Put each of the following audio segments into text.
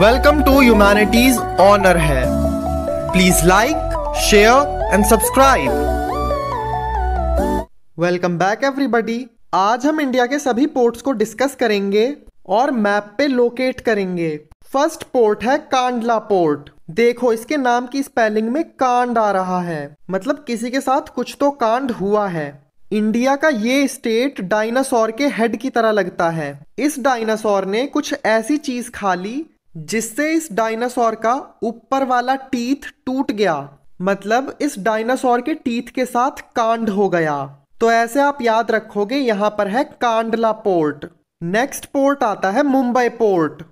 welcome to humanities honour है please like share and subscribe welcome back everybody आज हम India के सभी पोर्ट्स को डिस्कस करेंगे और मैप पे लोकेट करेंगे फर्स्ट पोर्ट है कांडला पोर्ट देखो इसके नाम की स्पेलिंग में कांड आ रहा है मतलब किसी के साथ कुछ तो कांड हुआ है इंडिया का ये स्टेट डायनासोर के हेड की तरह लगता है इस डायनासोर ने कुछ ऐसी चीज खा ली जिससे इस डायनासोर का ऊपर वाला टीथ टूट गया मतलब इस डायनासोर के टीथ के साथ कांड हो गया तो ऐसे आप याद रखोगे यहाँ पर है कांडला पोर्ट नेक्स्ट पोर्ट आता है मुंबई पोर्ट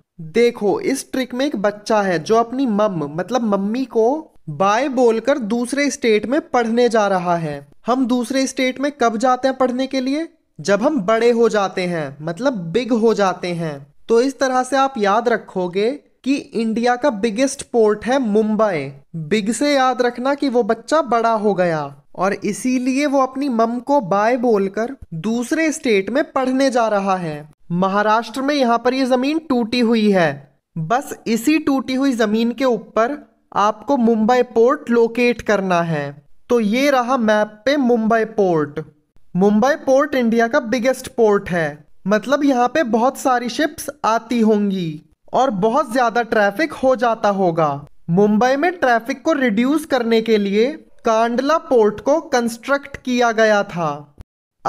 देखो इस ट्रिक में एक बच्चा है जो अपनी मम मतलब मम्मी को बाय बोलकर दूसरे स्टेट में पढ़ने जा रहा है हम दूसरे स्टेट में कब जाते हैं पढ़ने के लिए जब हम बड़े हो जाते हैं मतलब बिग हो जाते हैं तो इस तरह से आप याद रखोगे कि इंडिया का बिगेस्ट पोर्ट है मुंबई बिग से याद रखना कि वो बच्चा बड़ा हो गया और इसीलिए वो अपनी मम को बाय बोलकर दूसरे स्टेट में पढ़ने जा रहा है महाराष्ट्र में यहाँ पर ये जमीन टूटी हुई है बस इसी टूटी हुई जमीन के ऊपर आपको मुंबई पोर्ट लोकेट करना है तो ये रहा मैप पे Mumbai port Mumbai port India का बिगेस्ट पोर्ट है मतलब यहाँ पे बहुत सारी शिप्स आती होंगी और बहुत ज़्यादा ट्रैफिक हो जाता होगा मुंबई में ट्रैफिक को रिड्यूस करने के लिए कांडला पोर्ट को कंस्ट्रक्ट किया गया था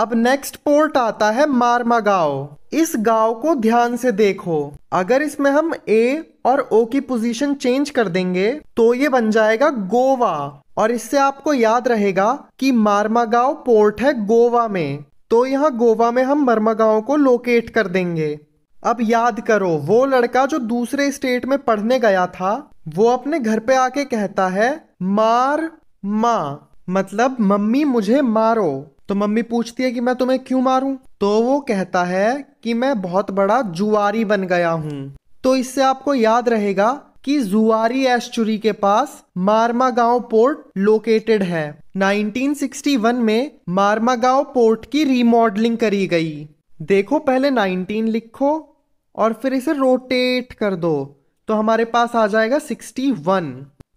अब नेक्स्ट पोर्ट आता है मारमा गांव इस गांव को ध्यान से देखो अगर इसमें हम ए और ओ की पोजीशन चेंज कर देंगे तो ये बन जाएगा गोवा और इससे आपको याद रहेगा कि मारमा गांव पोर्ट है गोवा में तो यहाँ गोवा में हम मरमा गांव को लोकेट कर देंगे अब याद करो वो लड़का जो दूसरे स्टेट में पढ़ने गया था वो अपने घर पे आके कहता है मार मा मतलब मम्मी मुझे मारो तो मम्मी पूछती है कि मैं तुम्हें क्यों मारूं तो वो कहता है कि मैं बहुत बड़ा जुआरी बन गया हूं तो इससे आपको याद रहेगा कि जुआरी एस्चुरी के पास मारमा गांव पोर्ट लोकेटेड है 1961 में मारमा गांव पोर्ट की रिमॉडलिंग करी गई देखो पहले 19 लिखो और फिर इसे रोटेट कर दो तो हमारे पास आ जाएगा 61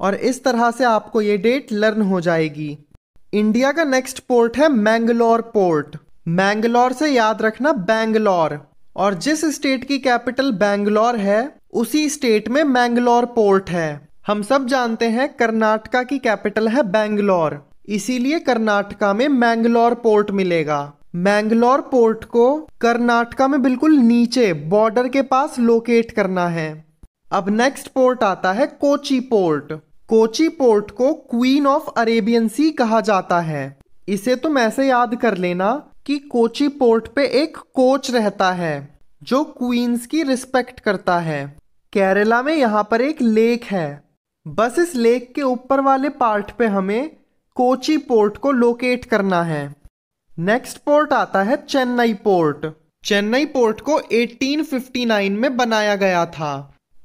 और इस तरह से आपको ये डेट लर्न हो जाएगी इंडिया का नेक्स्ट पोर्ट है मैंगलोर पोर्ट मैंगलोर से याद रखना बैंगलोर और जिस स्टेट की कैपिटल बैंगलोर है उसी स्टेट में मैंगलोर पोर्ट है हम सब जानते हैं कर्नाटका की कैपिटल है बैंगलोर इसीलिए कर्नाटका में मैंगलोर पोर्ट मिलेगा मैंगलोर पोर्ट को कर्नाटका में बिल्कुल नीचे बॉर्डर के पास लोकेट करना है अब नेक्स्ट पोर्ट आता है कोची पोर्ट कोची पोर्ट को क्वीन ऑफ अरेबियन सी कहा जाता है इसे तुम ऐसे याद कर लेना कि कोची पोर्ट पे एक कोच रहता है जो क्वींस की रिस्पेक्ट करता है केरला में यहाँ पर एक लेक है बस इस लेक के ऊपर वाले पार्ट पे हमें कोची पोर्ट को लोकेट करना है नेक्स्ट पोर्ट आता है चेन्नई पोर्ट चेन्नई पोर्ट को 1859 में बनाया गया था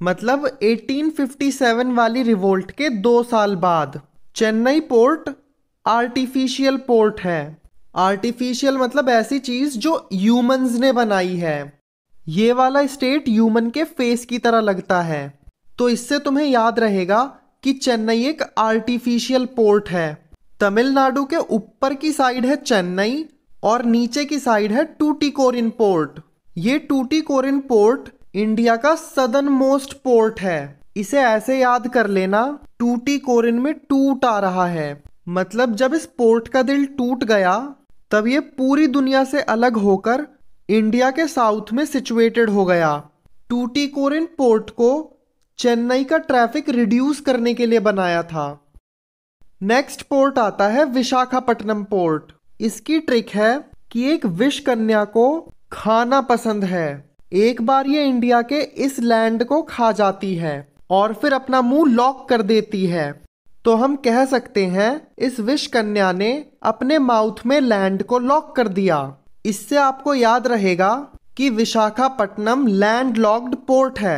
मतलब 1857 वाली रिवोल्ट के दो साल बाद चेन्नई पोर्ट आर्टिफिशियल पोर्ट है आर्टिफिशियल मतलब ऐसी चीज़ जो ह्यूमंस ने बनाई है ये वाला स्टेट ह्यूमन के फेस की तरह लगता है तो इससे तुम्हें याद रहेगा कि चेन्नई एक आर्टिफिशियल पोर्ट है तमिलनाडु के ऊपर की साइड है चेन्नई और नीचे की साइड है टूटीकोरिन पोर्ट ये टूटीकोरिन पोर्ट इंडिया का सदर्न मोस्ट पोर्ट है इसे ऐसे याद कर लेना टूटी कोरिन में टूट आ रहा है मतलब जब इस पोर्ट का दिल टूट गया तब ये पूरी दुनिया से अलग होकर इंडिया के साउथ में सिचुएटेड हो गया टूटी कोरिन पोर्ट को चेन्नई का ट्रैफिक रिड्यूस करने के लिए बनाया था नेक्स्ट पोर्ट आता है विशाखापट्टनम पोर्ट इसकी ट्रिक है कि एक विश कन्या को खाना पसंद है एक बार ये इंडिया के इस लैंड को खा जाती है और फिर अपना मुंह लॉक कर देती है तो हम कह सकते हैं इस विश कन्या ने अपने माउथ में लैंड को लॉक कर दिया इससे आपको याद रहेगा कि विशाखापट्टनम लैंड लॉक्ड पोर्ट है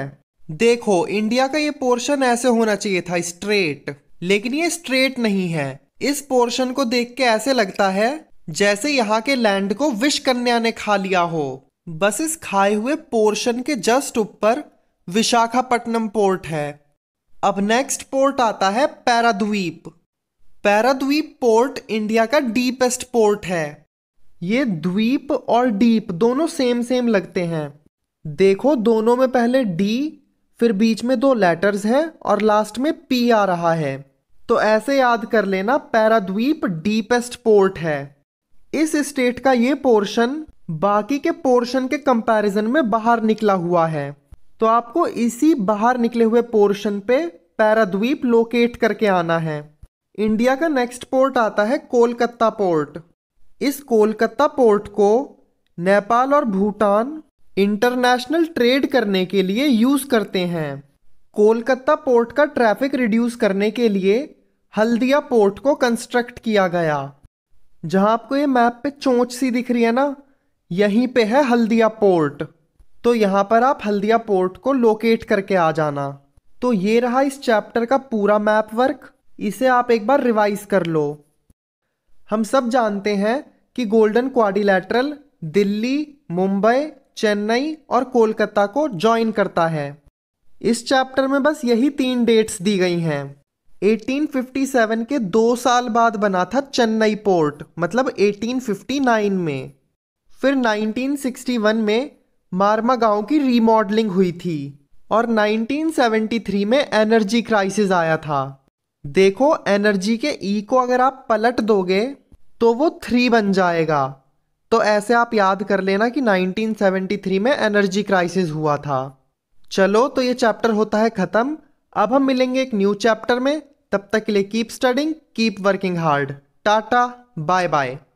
देखो इंडिया का ये पोर्शन ऐसे होना चाहिए था स्ट्रेट लेकिन ये स्ट्रेट नहीं है इस पोर्शन को देख के ऐसे लगता है जैसे यहाँ के लैंड को विश कन्या ने खा लिया हो बसेस खाए हुए पोर्शन के जस्ट ऊपर विशाखापट्टनम पोर्ट है अब नेक्स्ट पोर्ट आता है पैराद्वीप पैराद्वीप पोर्ट इंडिया का डीपेस्ट पोर्ट है ये द्वीप और डीप दोनों सेम सेम लगते हैं देखो दोनों में पहले डी फिर बीच में दो लेटर्स हैं और लास्ट में पी आ रहा है तो ऐसे याद कर लेना पैराद्वीप डीपेस्ट पोर्ट है इस स्टेट का ये पोर्शन बाकी के पोर्शन के कंपैरिजन में बाहर निकला हुआ है तो आपको इसी बाहर निकले हुए पोर्शन पे पैराद्वीप लोकेट करके आना है इंडिया का नेक्स्ट पोर्ट आता है कोलकाता पोर्ट इस कोलकाता पोर्ट को नेपाल और भूटान इंटरनेशनल ट्रेड करने के लिए यूज़ करते हैं कोलकाता पोर्ट का ट्रैफिक रिड्यूस करने के लिए हल्दिया पोर्ट को कंस्ट्रक्ट किया गया जहां आपको ये मैप पे चोंच सी दिख रही है ना यहीं पे है हल्दिया पोर्ट तो यहाँ पर आप हल्दिया पोर्ट को लोकेट करके आ जाना तो ये रहा इस चैप्टर का पूरा मैप वर्क इसे आप एक बार रिवाइज कर लो हम सब जानते हैं कि गोल्डन क्वाडिलेटरल दिल्ली मुंबई चेन्नई और कोलकाता को ज्वाइन करता है इस चैप्टर में बस यही तीन डेट्स दी गई हैं 1857 के दो साल बाद बना था चेन्नई पोर्ट मतलब 1859 में फिर 1961 में मारमा गांव की रीमॉडलिंग हुई थी और 1973 में एनर्जी क्राइसिस आया था देखो एनर्जी के ई e को अगर आप पलट दोगे तो वो थ्री बन जाएगा तो ऐसे आप याद कर लेना कि 1973 में एनर्जी क्राइसिस हुआ था चलो तो ये चैप्टर होता है ख़त्म अब हम मिलेंगे एक न्यू चैप्टर में तब तक के लिए keep studying keep working hard tata bye bye